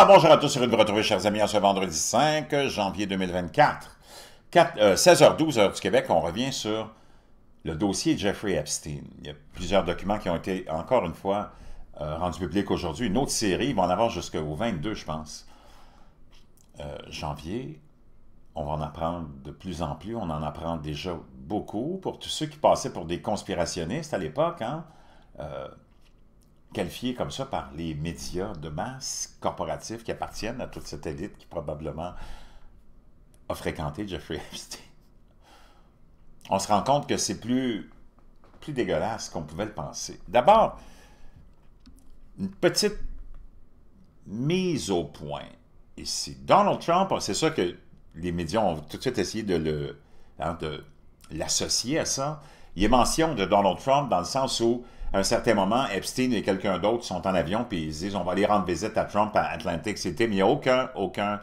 Ah, bonjour à tous, heureux de vous retrouver, chers amis, en ce vendredi 5 janvier 2024. 16h12, h du Québec, on revient sur le dossier Jeffrey Epstein. Il y a plusieurs documents qui ont été, encore une fois, euh, rendus publics aujourd'hui. Une autre série, ils vont en avoir jusqu'au 22, je pense. Euh, janvier, on va en apprendre de plus en plus. On en apprend déjà beaucoup pour tous ceux qui passaient pour des conspirationnistes à l'époque. Hein? Euh, qualifié comme ça par les médias de masse corporatifs qui appartiennent à toute cette élite qui probablement a fréquenté Jeffrey Epstein. On se rend compte que c'est plus, plus dégueulasse qu'on pouvait le penser. D'abord, une petite mise au point ici. Donald Trump, c'est ça que les médias ont tout de suite essayé de le hein, de l'associer à ça. Il est mention de Donald Trump dans le sens où à un certain moment, Epstein et quelqu'un d'autre sont en avion, puis ils disent on va aller rendre visite à Trump à Atlantic City, mais il n'y a aucun, aucun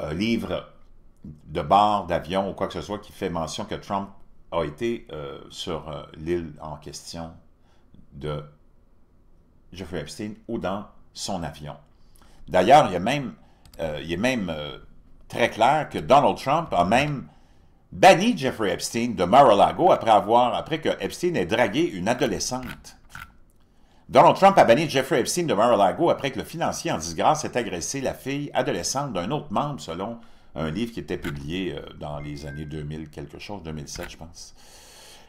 euh, livre de bord, d'avion ou quoi que ce soit qui fait mention que Trump a été euh, sur euh, l'île en question de Jeffrey Epstein ou dans son avion. D'ailleurs, il, y même, il est même très clair que Donald Trump a même bannit Jeffrey Epstein de Mar-a-Lago après, avoir, après que Epstein ait dragué une adolescente. Donald Trump a banni Jeffrey Epstein de Mar-a-Lago après que le financier en disgrâce ait agressé la fille adolescente d'un autre membre, selon un livre qui était publié euh, dans les années 2000, quelque chose, 2007, je pense.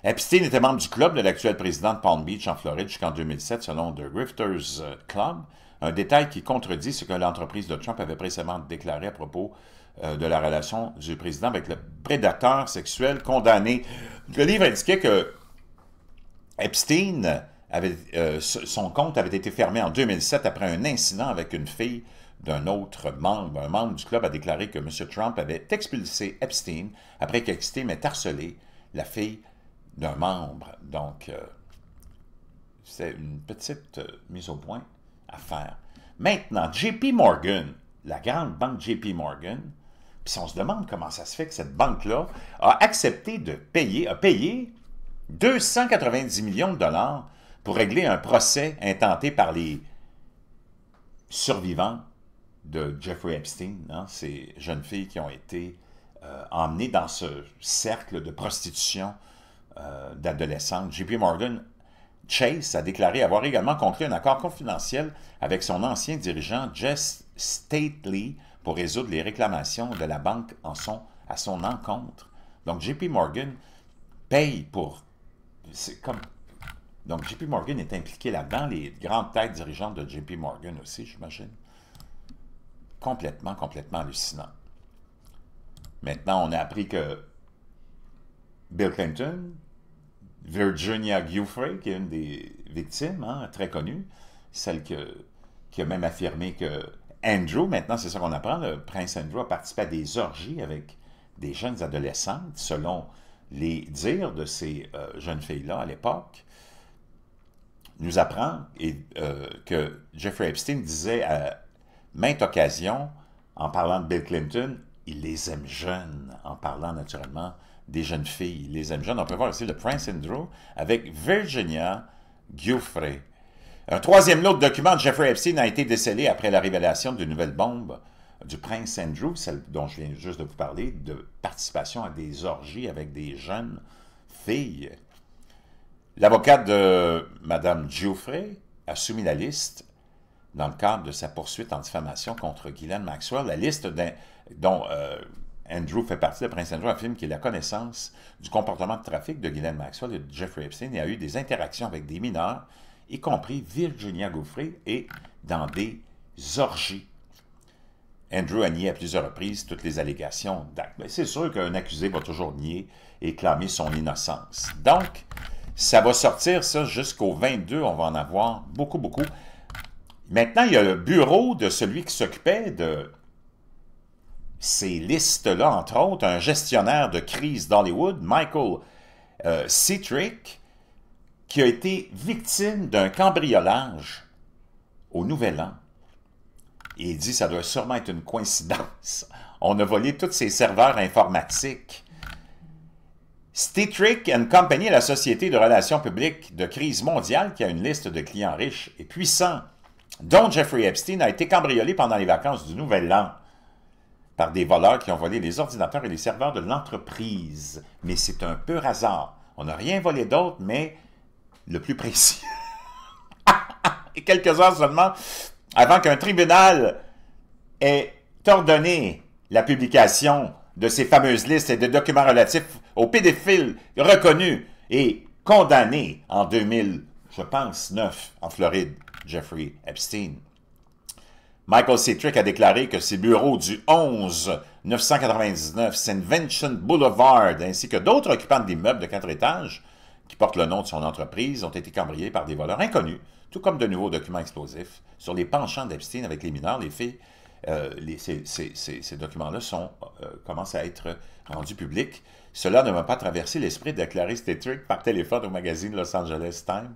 Epstein était membre du club de l'actuel président de Palm Beach en Floride jusqu'en 2007, selon The Grifters euh, Club, un détail qui contredit ce que l'entreprise de Trump avait précédemment déclaré à propos euh, de la relation du président avec le prédateur sexuel condamné. Le livre indiquait que Epstein avait, euh, son compte avait été fermé en 2007 après un incident avec une fille d'un autre membre. Un membre du club a déclaré que M. Trump avait expulsé Epstein après qu'Epstein ait harcelé la fille d'un membre. Donc, euh, c'est une petite mise au point à faire. Maintenant, JP Morgan, la grande banque JP Morgan, si on se demande comment ça se fait que cette banque-là a accepté de payer, a payé 290 millions de dollars pour régler un procès intenté par les survivants de Jeffrey Epstein, hein, ces jeunes filles qui ont été euh, emmenées dans ce cercle de prostitution euh, d'adolescentes. JP Morgan Chase a déclaré avoir également conclu un accord confidentiel avec son ancien dirigeant Jess Stately pour résoudre les réclamations de la banque en son, à son encontre. Donc, JP Morgan paye pour... Comme, donc, JP Morgan est impliqué là-dedans, les grandes têtes dirigeantes de JP Morgan aussi, j'imagine. Complètement, complètement hallucinant. Maintenant, on a appris que Bill Clinton, Virginia Giuffre, qui est une des victimes, hein, très connue, celle que, qui a même affirmé que Andrew, maintenant, c'est ça qu'on apprend, le prince Andrew a participé à des orgies avec des jeunes adolescentes, selon les dires de ces euh, jeunes filles-là à l'époque, nous apprend et, euh, que Jeffrey Epstein disait à maintes occasions, en parlant de Bill Clinton, il les aime jeunes, en parlant naturellement des jeunes filles. Il les aime jeunes. On peut voir aussi le Prince Andrew avec Virginia Giuffre, un troisième lot de documents de Jeffrey Epstein a été décelé après la révélation d'une nouvelle bombe du prince Andrew, celle dont je viens juste de vous parler, de participation à des orgies avec des jeunes filles. L'avocat de Mme Giuffre a soumis la liste dans le cadre de sa poursuite en diffamation contre Guylaine Maxwell, la liste dont euh, Andrew fait partie, le prince Andrew affirme qu'il a connaissance du comportement de trafic de Guylaine Maxwell et de Jeffrey Epstein et a eu des interactions avec des mineurs y compris Virginia Gouffrey, et dans des orgies. Andrew a nié à plusieurs reprises toutes les allégations d'actes. c'est sûr qu'un accusé va toujours nier et clamer son innocence. Donc, ça va sortir ça jusqu'au 22, on va en avoir beaucoup, beaucoup. Maintenant, il y a le bureau de celui qui s'occupait de ces listes-là, entre autres, un gestionnaire de crise d'Hollywood, Michael euh, Citrick, qui a été victime d'un cambriolage au Nouvel An. Et il dit, ça doit sûrement être une coïncidence. On a volé tous ses serveurs informatiques. Stitrick Company est la société de relations publiques de crise mondiale qui a une liste de clients riches et puissants, dont Jeffrey Epstein a été cambriolé pendant les vacances du Nouvel An par des voleurs qui ont volé les ordinateurs et les serveurs de l'entreprise. Mais c'est un peu hasard. On n'a rien volé d'autre, mais le plus précis. Et quelques heures seulement avant qu'un tribunal ait ordonné la publication de ces fameuses listes et de documents relatifs aux pédophiles reconnus et condamnés en 2000, je pense, 9 en Floride, Jeffrey Epstein. Michael Citrick a déclaré que ses bureaux du 11 999 Saint Vincent Boulevard ainsi que d'autres occupants d'immeubles de quatre étages qui porte le nom de son entreprise, ont été cambriolés par des voleurs inconnus, tout comme de nouveaux documents explosifs sur les penchants d'Epstein avec les mineurs, les filles. Euh, ces, documents-là euh, commencent à être rendus publics. Cela ne m'a pas traversé l'esprit de Clarice Stetrick par téléphone au magazine Los Angeles Times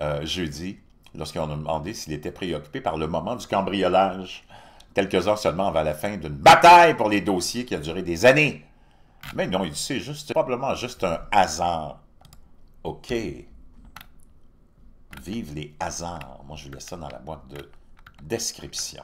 euh, jeudi, lorsqu'on a demandé s'il était préoccupé par le moment du cambriolage, quelques heures seulement avant la fin d'une bataille pour les dossiers qui a duré des années. Mais non, il c'est juste probablement juste un hasard. OK. Vive les hasards. Moi, je vous laisse ça dans la boîte de description.